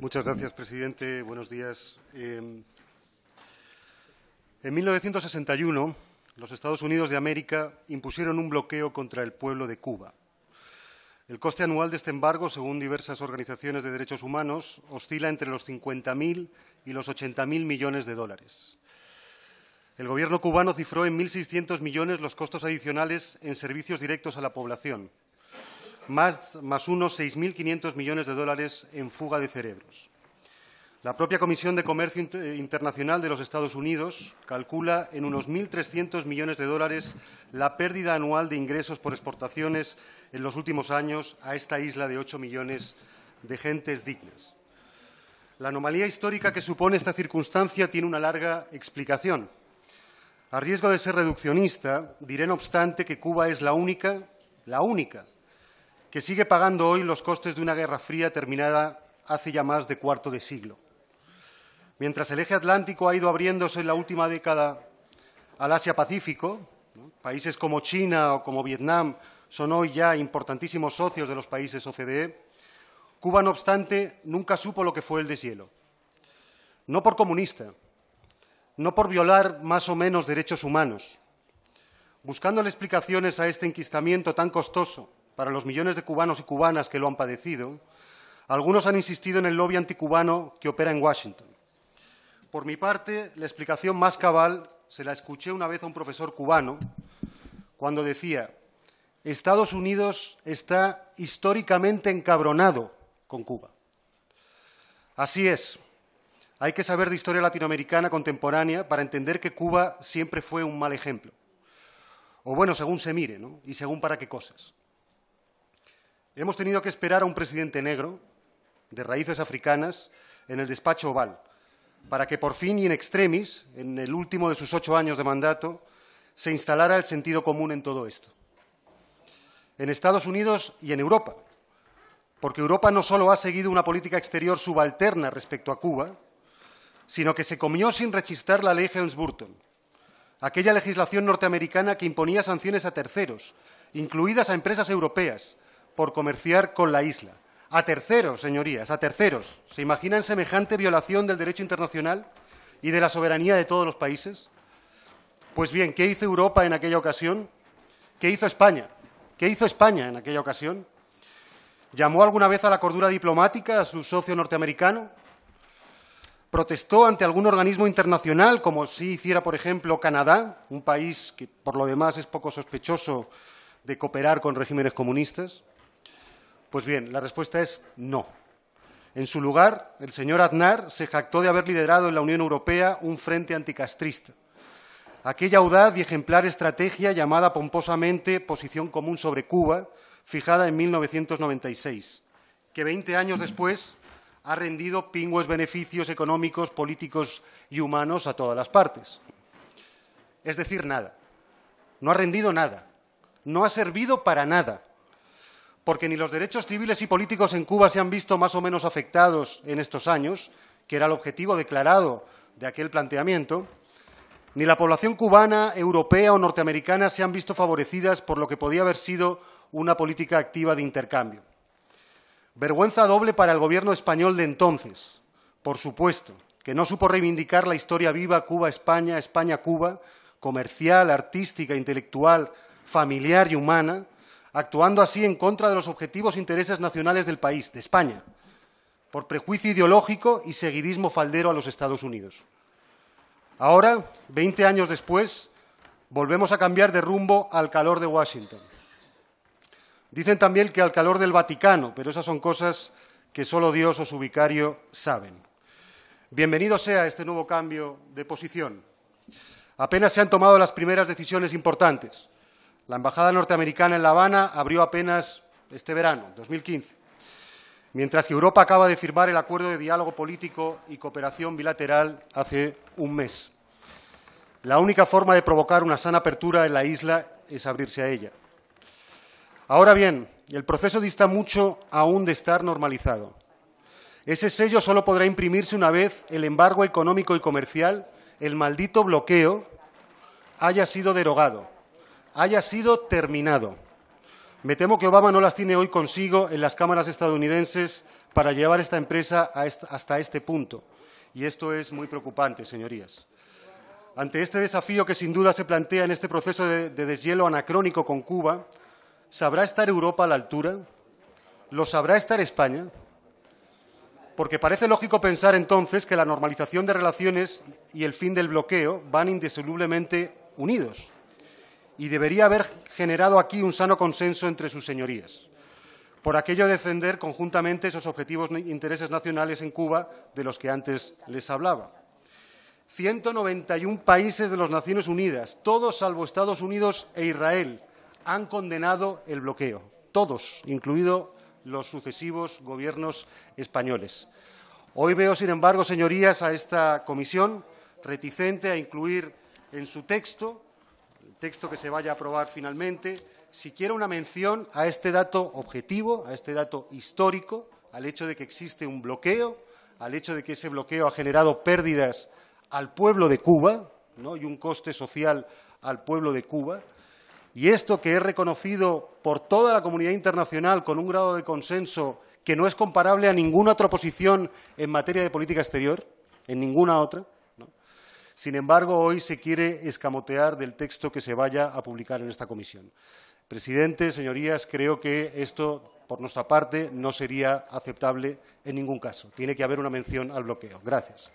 Muchas gracias, presidente. Buenos días. Em, en 1961, los Estados Unidos de América impusieron un bloqueo contra el pueblo de Cuba. El coste anual de este embargo, según diversas organizaciones de derechos humanos, oscila entre los 50.000 y los 80.000 millones de dólares. El gobierno cubano cifró en 1.600 millones los costos adicionales en servicios directos a la población, más, unos 6.500 millones de dólares en fuga de cerebros. La propia Comisión de Comercio eh, Internacional de los Estados Unidos calcula en unos 1.300 millones de dólares la pérdida anual de ingresos por exportaciones en los últimos años a esta isla de 8 millones de gentes dignas. La anomalía histórica que supone esta circunstancia tiene una larga explicación. A riesgo de ser reduccionista, diré no obstante que Cuba es la única, la única que sigue pagando hoy los costes de una guerra fría terminada hace ya más de cuarto de siglo. Mientras el eje atlántico ha ido abriéndose en la última década al Asia-Pacífico, países como China o como Vietnam son hoy ya importantísimos socios de los países OCDE, Cuba, no obstante, nunca supo lo que fue el deshielo. No por comunista, no por violar más o menos derechos humanos. Buscándole explicaciones a este enquistamiento tan costoso para los millones de cubanos y cubanas que lo han padecido, algunos han insistido en el lobby anticubano que opera en Washington. Por mi parte, la explicación más cabal se la escuché una vez a un profesor cubano cuando decía, Estados Unidos está históricamente encabronado con Cuba. Así es, hay que saber de historia latinoamericana contemporánea para entender que Cuba siempre fue un mal ejemplo. O bueno, según se mire, ¿no? Y según para qué cosas. Hemos tenido que esperar a un presidente negro, de raíces africanas, en el despacho oval, para que por fin y en extremis, en el último de sus ocho años de mandato, se instalara el sentido común en todo esto. En Estados Unidos y en Europa, porque Europa no solo ha seguido una política exterior subalterna respecto a Cuba, sino que se comió sin rechistar la ley Helms-Burton, aquella legislación norteamericana que imponía sanciones a terceros, incluidas a empresas europeas, por comerciar con la isla. A terceros, señorías, a terceros. ¿Se imaginan semejante violación del derecho internacional y de la soberanía de todos los países? Pues bien, ¿qué hizo Europa en aquella ocasión? ¿Qué hizo España? ¿Qué hizo España en aquella ocasión? ¿Llamó alguna vez a la cordura diplomática a su socio norteamericano? ¿Protestó ante algún organismo internacional, como si hiciera, por ejemplo, Canadá, un país que, por lo demás, es poco sospechoso de cooperar con regímenes comunistas? Pues bien, la respuesta es no. En su lugar, el señor Aznar se jactó de haber liderado en la Unión Europea un frente anticastrista. Aquella audaz y ejemplar estrategia llamada pomposamente Posición Común sobre Cuba, fijada en 1996, que 20 años después ha rendido pingües beneficios económicos, políticos y humanos a todas las partes. Es decir, nada. No ha rendido nada. No ha servido para nada porque ni los derechos civiles y políticos en Cuba se han visto más o menos afectados en estos años, que era el objetivo declarado de aquel planteamiento, ni la población cubana, europea o norteamericana se han visto favorecidas por lo que podía haber sido una política activa de intercambio. Vergüenza doble para el gobierno español de entonces, por supuesto, que no supo reivindicar la historia viva Cuba-España, España-Cuba, comercial, artística, intelectual, familiar y humana, actuando así en contra de los objetivos e intereses nacionales del país, de España, por prejuicio ideológico y seguidismo faldero a los Estados Unidos. Ahora, veinte años después, volvemos a cambiar de rumbo al calor de Washington. Dicen también que al calor del Vaticano, pero esas son cosas que solo Dios o su vicario saben. Bienvenido sea este nuevo cambio de posición. Apenas se han tomado las primeras decisiones importantes. La Embajada norteamericana en La Habana abrió apenas este verano, 2015, mientras que Europa acaba de firmar el acuerdo de diálogo político y cooperación bilateral hace un mes. La única forma de provocar una sana apertura en la isla es abrirse a ella. Ahora bien, el proceso dista mucho aún de estar normalizado. Ese sello solo podrá imprimirse una vez el embargo económico y comercial, el maldito bloqueo, haya sido derogado haya sido terminado. Me temo que Obama no las tiene hoy consigo en las cámaras estadounidenses para llevar esta empresa hasta este punto. Y esto es muy preocupante, señorías. Ante este desafío que sin duda se plantea en este proceso de, deshielo anacrónico con Cuba, ¿sabrá estar Europa a la altura? ¿Lo sabrá estar España? Porque parece lógico pensar entonces que la normalización de relaciones y el fin del bloqueo van indisolublemente unidos y debería haber generado aquí un sano consenso entre sus señorías, por aquello de defender conjuntamente esos objetivos e intereses nacionales en Cuba de los que antes les hablaba. 191 países de las Naciones Unidas, todos salvo Estados Unidos e Israel, han condenado el bloqueo, todos, incluidos los sucesivos gobiernos españoles. Hoy veo, sin embargo, señorías, a esta comisión reticente a incluir en su texto texto que se vaya a aprobar finalmente, siquiera una mención a este dato objetivo, a este dato histórico, al hecho de que existe un bloqueo, al hecho de que ese bloqueo ha generado pérdidas al pueblo de Cuba ¿no? y un coste social al pueblo de Cuba. Y esto que es reconocido por toda la comunidad internacional con un grado de consenso que no es comparable a ninguna otra posición en materia de política exterior, en ninguna otra, sin embargo, hoy se quiere escamotear del texto que se vaya a publicar en esta comisión. Presidente, señorías, creo que esto, por nuestra parte, no sería aceptable en ningún caso. Tiene que haber una mención al bloqueo. Gracias.